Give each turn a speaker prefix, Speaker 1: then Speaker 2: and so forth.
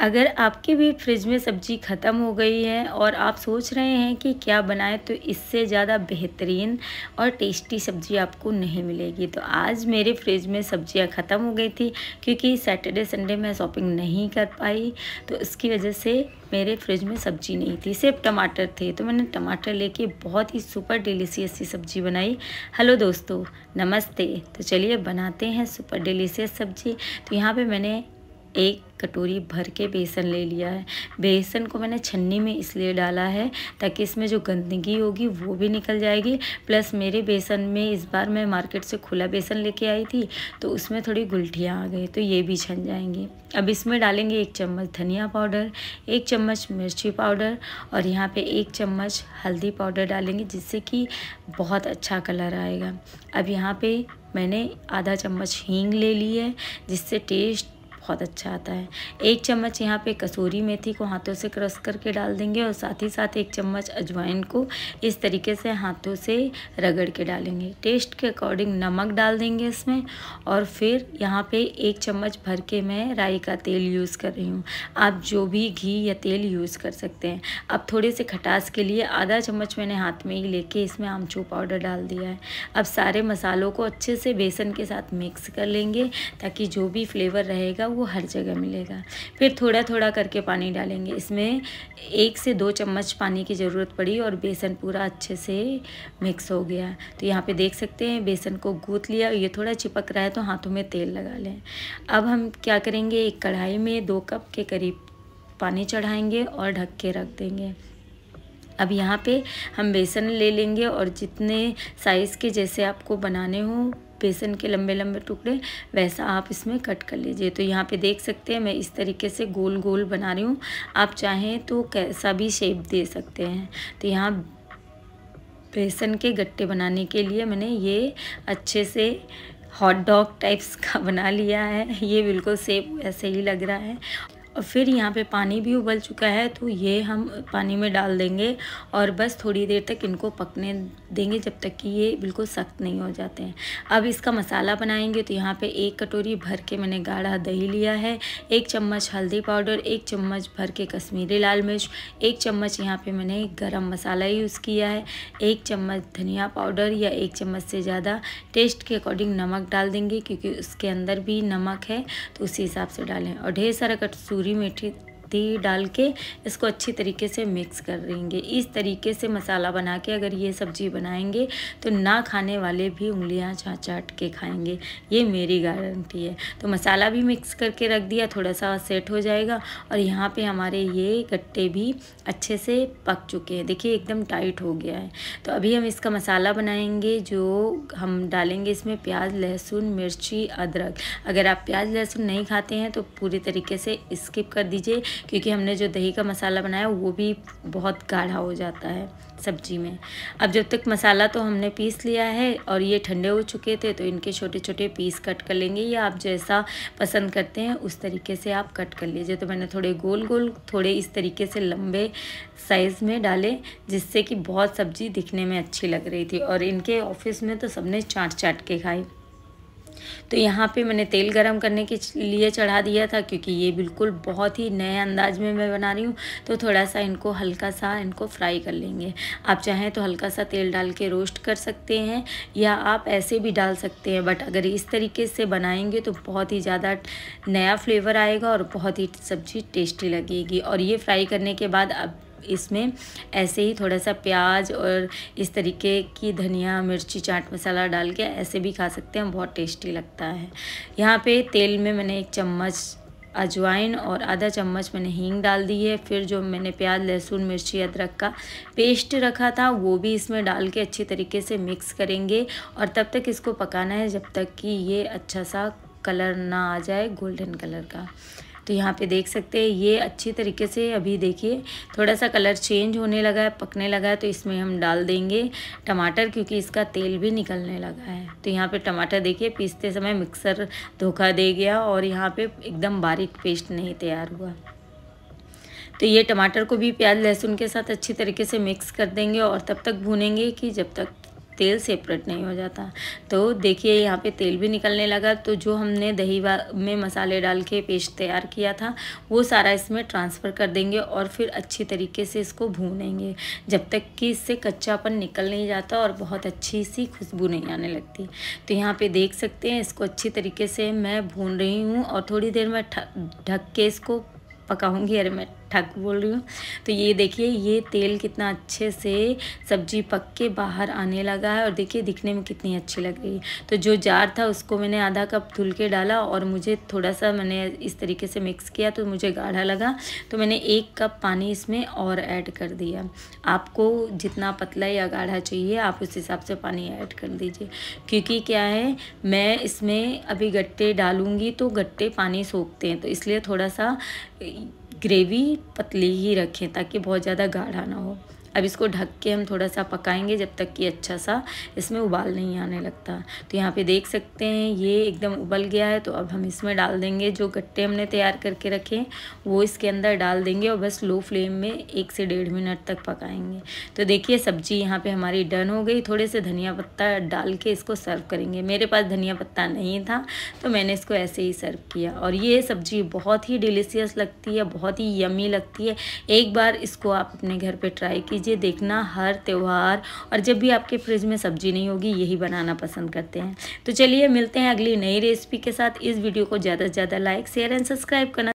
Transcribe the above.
Speaker 1: अगर आपके भी फ्रिज में सब्ज़ी ख़त्म हो गई है और आप सोच रहे हैं कि क्या बनाएं तो इससे ज़्यादा बेहतरीन और टेस्टी सब्ज़ी आपको नहीं मिलेगी तो आज मेरे फ्रिज में सब्ज़ियाँ ख़त्म हो गई थी क्योंकि सैटरडे संडे मैं शॉपिंग नहीं कर पाई तो उसकी वजह से मेरे फ्रिज में सब्ज़ी नहीं थी सिर्फ टमाटर थे तो मैंने टमाटर लेके बहुत ही सुपर डिलीशियस सी सब्ज़ी बनाई हेलो दोस्तों नमस्ते तो चलिए बनाते हैं सुपर डिलीशियस सब्ज़ी तो यहाँ पे मैंने एक कटोरी भर के बेसन ले लिया है बेसन को मैंने छन्नी में इसलिए डाला है ताकि इसमें जो गंदगी होगी वो भी निकल जाएगी प्लस मेरे बेसन में इस बार मैं मार्केट से खुला बेसन लेके आई थी तो उसमें थोड़ी गुलटियाँ आ गई तो ये भी छन जाएंगी अब इसमें डालेंगे एक चम्मच धनिया पाउडर एक चम्मच मिर्ची पाउडर और यहाँ पर एक चम्मच हल्दी पाउडर डालेंगे जिससे कि बहुत अच्छा कलर आएगा अब यहाँ पर मैंने आधा चम्मच हींग ले ली है जिससे टेस्ट बहुत अच्छा आता है एक चम्मच यहाँ पे कसूरी मेथी को हाथों से क्रश करके डाल देंगे और साथ ही साथ एक चम्मच अजवाइन को इस तरीके से हाथों से रगड़ के डालेंगे टेस्ट के अकॉर्डिंग नमक डाल देंगे इसमें और फिर यहाँ पे एक चम्मच भर के मैं राई का तेल यूज़ कर रही हूँ आप जो भी घी या तेल यूज़ कर सकते हैं अब थोड़े से खटास के लिए आधा चम्मच मैंने हाथ में ही लेके इसमें आमचूर पाउडर डाल दिया है अब सारे मसालों को अच्छे से बेसन के साथ मिक्स कर लेंगे ताकि जो भी फ्लेवर रहेगा वो वो हर जगह मिलेगा फिर थोड़ा थोड़ा करके पानी डालेंगे इसमें एक से दो चम्मच पानी की ज़रूरत पड़ी और बेसन पूरा अच्छे से मिक्स हो गया तो यहाँ पे देख सकते हैं बेसन को गूँथ लिया ये थोड़ा चिपक रहा है तो हाथों में तेल लगा लें अब हम क्या करेंगे एक कढ़ाई में दो कप के करीब पानी चढ़ाएँगे और ढक के रख देंगे अब यहाँ पे हम बेसन ले लेंगे और जितने साइज़ के जैसे आपको बनाने हों बेसन के लंबे लंबे टुकड़े वैसा आप इसमें कट कर लीजिए तो यहाँ पे देख सकते हैं मैं इस तरीके से गोल गोल बना रही हूँ आप चाहें तो कैसा भी शेप दे सकते हैं तो यहाँ बेसन के गट्टे बनाने के लिए मैंने ये अच्छे से हॉट डॉग टाइप्स का बना लिया है ये बिल्कुल सेप ऐसे ही लग रहा है और फिर यहाँ पे पानी भी उबल चुका है तो ये हम पानी में डाल देंगे और बस थोड़ी देर तक इनको पकने देंगे जब तक कि ये बिल्कुल सख्त नहीं हो जाते हैं अब इसका मसाला बनाएंगे तो यहाँ पे एक कटोरी भर के मैंने गाढ़ा दही लिया है एक चम्मच हल्दी पाउडर एक चम्मच भर के कश्मीरी लाल मिर्च एक चम्मच यहाँ पर मैंने गर्म मसाला यूज़ किया है एक चम्मच धनिया पाउडर या एक चम्मच से ज़्यादा टेस्ट के अकॉर्डिंग नमक डाल देंगे क्योंकि उसके अंदर भी नमक है तो उसी हिसाब से डालें और ढेर सारा कसूरी कसूरी मेथी पत्ती डाल के इसको अच्छी तरीके से मिक्स कर देंगे इस तरीके से मसाला बना के अगर ये सब्ज़ी बनाएंगे तो ना खाने वाले भी उंगलियां चाट चाट के खाएंगे ये मेरी गारंटी है तो मसाला भी मिक्स करके रख दिया थोड़ा सा सेट हो जाएगा और यहाँ पर हमारे ये गट्टे भी अच्छे से पक चुके हैं देखिए एकदम टाइट हो गया है तो अभी हम इसका मसाला बनाएंगे जो हम डालेंगे इसमें प्याज लहसुन मिर्ची अदरक अगर आप प्याज लहसुन नहीं खाते हैं तो पूरी तरीके से स्किप कर दीजिए क्योंकि हमने जो दही का मसाला बनाया वो भी बहुत गाढ़ा हो जाता है सब्जी में अब जब तक मसाला तो हमने पीस लिया है और ये ठंडे हो चुके थे तो इनके छोटे छोटे पीस कट कर लेंगे या आप जैसा पसंद करते हैं उस तरीके से आप कट कर लीजिए तो मैंने थोड़े गोल गोल थोड़े इस तरीके से लंबे साइज़ में डाले जिससे कि बहुत सब्ज़ी दिखने में अच्छी लग रही थी और इनके ऑफिस में तो सबने चाट चाट के खाई तो यहाँ पे मैंने तेल गरम करने के लिए चढ़ा दिया था क्योंकि ये बिल्कुल बहुत ही नए अंदाज में मैं बना रही हूँ तो थोड़ा सा इनको हल्का सा इनको फ्राई कर लेंगे आप चाहें तो हल्का सा तेल डाल के रोस्ट कर सकते हैं या आप ऐसे भी डाल सकते हैं बट अगर इस तरीके से बनाएंगे तो बहुत ही ज़्यादा नया फ्लेवर आएगा और बहुत ही सब्ज़ी टेस्टी लगेगी और ये फ्राई करने के बाद अब इसमें ऐसे ही थोड़ा सा प्याज और इस तरीके की धनिया मिर्ची चाट मसाला डाल के ऐसे भी खा सकते हैं बहुत टेस्टी लगता है यहाँ पे तेल में मैंने एक चम्मच अजवाइन और आधा चम्मच मैंने हींग डाल दी है फिर जो मैंने प्याज लहसुन मिर्ची अदरक का पेस्ट रखा था वो भी इसमें डाल के अच्छी तरीके से मिक्स करेंगे और तब तक इसको पकाना है जब तक कि ये अच्छा सा कलर ना आ जाए गोल्डन कलर का तो यहाँ पे देख सकते हैं ये अच्छी तरीके से अभी देखिए थोड़ा सा कलर चेंज होने लगा है पकने लगा है तो इसमें हम डाल देंगे टमाटर क्योंकि इसका तेल भी निकलने लगा है तो यहाँ पे टमाटर देखिए पीसते समय मिक्सर धोखा दे गया और यहाँ पे एकदम बारीक पेस्ट नहीं तैयार हुआ तो ये टमाटर को भी प्याज लहसुन के साथ अच्छी तरीके से मिक्स कर देंगे और तब तक भूनेंगे कि जब तक तेल सेपरेट नहीं हो जाता तो देखिए यहाँ पे तेल भी निकलने लगा तो जो हमने दही में मसाले डाल के पेस्ट तैयार किया था वो सारा इसमें ट्रांसफ़र कर देंगे और फिर अच्छी तरीके से इसको भूनेंगे जब तक कि इससे कच्चापन निकल नहीं जाता और बहुत अच्छी सी खुशबू नहीं आने लगती तो यहाँ पर देख सकते हैं इसको अच्छी तरीके से मैं भून रही हूँ और थोड़ी देर में ढक के इसको पकाऊँगी अरे मैं ठग बोल रही हूँ तो ये देखिए ये तेल कितना अच्छे से सब्जी पक के बाहर आने लगा है और देखिए दिखने में कितनी अच्छी लग रही है तो जो जार था उसको मैंने आधा कप धुल के डाला और मुझे थोड़ा सा मैंने इस तरीके से मिक्स किया तो मुझे गाढ़ा लगा तो मैंने एक कप पानी इसमें और ऐड कर दिया आपको जितना पतला या गाढ़ा चाहिए आप उस हिसाब से पानी ऐड कर दीजिए क्योंकि क्या है मैं इसमें अभी गट्टे डालूँगी तो गट्टे पानी सोखते हैं तो इसलिए थोड़ा सा ग्रेवी पतली ही रखें ताकि बहुत ज़्यादा गाढ़ा ना हो अब इसको ढक के हम थोड़ा सा पकाएंगे जब तक कि अच्छा सा इसमें उबाल नहीं आने लगता तो यहाँ पे देख सकते हैं ये एकदम उबल गया है तो अब हम इसमें डाल देंगे जो गट्टे हमने तैयार करके रखे वो इसके अंदर डाल देंगे और बस लो फ्लेम में एक से डेढ़ मिनट तक पकाएंगे तो देखिए सब्जी यहाँ पर हमारी डन हो गई थोड़े से धनिया पत्ता डाल के इसको सर्व करेंगे मेरे पास धनिया पत्ता नहीं था तो मैंने इसको ऐसे ही सर्व किया और ये सब्जी बहुत ही डिलीशियस लगती है बहुत ही यमी लगती है एक बार इसको आप अपने घर पर ट्राई कीजिए लीजिए देखना हर त्यौहार और जब भी आपके फ्रिज में सब्जी नहीं होगी यही बनाना पसंद करते हैं तो चलिए मिलते हैं अगली नई रेसिपी के साथ इस वीडियो को ज़्यादा से ज़्यादा लाइक शेयर एंड सब्सक्राइब करना